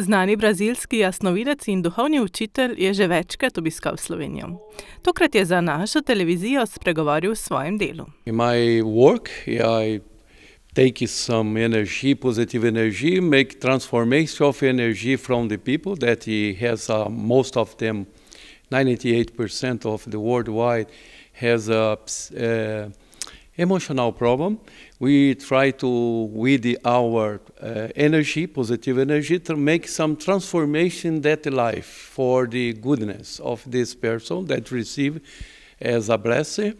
Znani brazilski jasnovidec in duhovni učitelj je že večkrat obiskal Slovenijo. Tokrat je za našo televizijo spregovoril v svojem delu. Take some energy, positive energy, make transformation of energy from the people that he has uh, most of them, 98% of the worldwide has a uh, uh, emotional problem. We try to, with our uh, energy, positive energy, to make some transformation that life for the goodness of this person that receive as a blessing.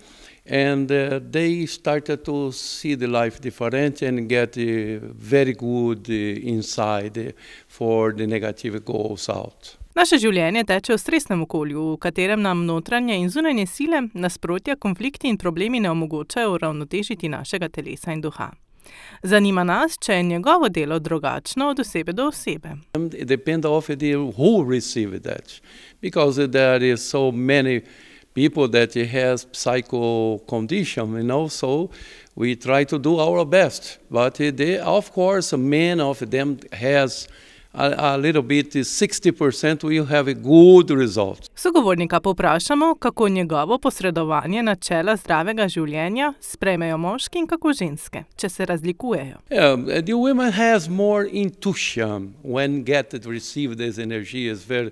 And uh, they started to see the life different and get uh, very good uh, inside uh, for the negative goals out. Naše življenje teče v stresnem okolju, v katerem nam notranje in zunanje sile, nasprotja, konflikti in problemi ne omogočajo uravnotežiti našega telesa in duha. Zanima nas, če je njegovo delo drugačno od osebe do osebe. Um, people that he has psycho condition, you know, so we try to do our best. But they, of course, many of them has. Sogovornika poprašamo, kako njegovo posredovanje načela zdravega življenja sprejmejo moški in kako ženske, če se razlikujejo. Um, yeah,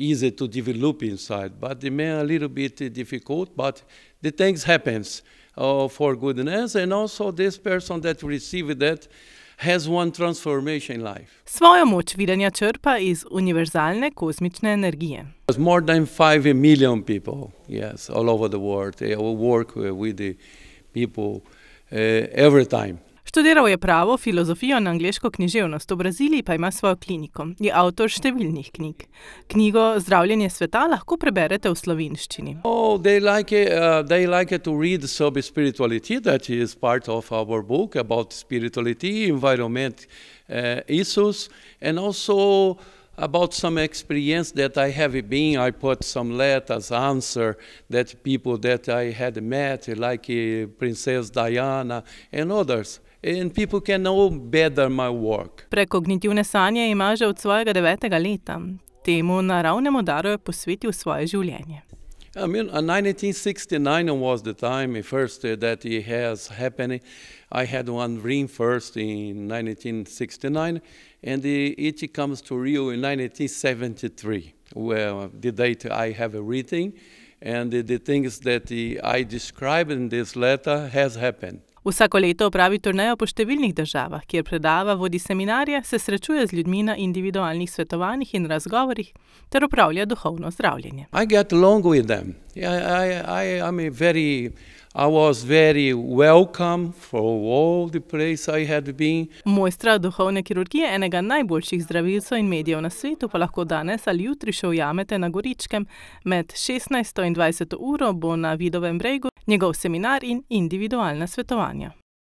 Easy to develop inside, but it may a little bit difficult. But the things happens uh, for goodness, and also this person that received that has one transformation in life. Svojo moč videnja črpa iz univerzalne kosmične energije. There's more than 5 million people, yes, all over the world. They work with the people uh, every time. Študiral je pravo, filozofijo in angliško književnost, v Braziliji pa ima svojo kliniko. Je avtor številnih knjig. Knjigo Zdravljenje sveta lahko preberete v slovenščini. Oh, uh, uh, About some experience that I have been, I put some letters answer that people that I had met, like uh, Princess Diana and others. and people can know better my work. sanje ima že od svojega devetega leta. Temu naravnemu daru je posvetil svoje življenje. I mean, in uh, 1969 was the time first uh, that it has happened. I had one dream first in 1969, and it comes to Rio in 1973, where the date I have a reading, and the, the things that I described in this letter has happened. Vsako leto opravi turnejo po številnih državah, kjer predava, vodi seminarje, se srečuje z ljudmi na individualnih svetovanjih in razgovorih ter upravlja duhovno zdravljenje. I was very welcome for all the place I had been. Mojstra duhovne kirurgije, enega najboljših zdravilcev in medijev na svetu, pa lahko danes ali jutri še ujamete na Goričkem. Med 16 in 20 uro bo na Vidovem bregu njegov seminar in individualna svetovanja.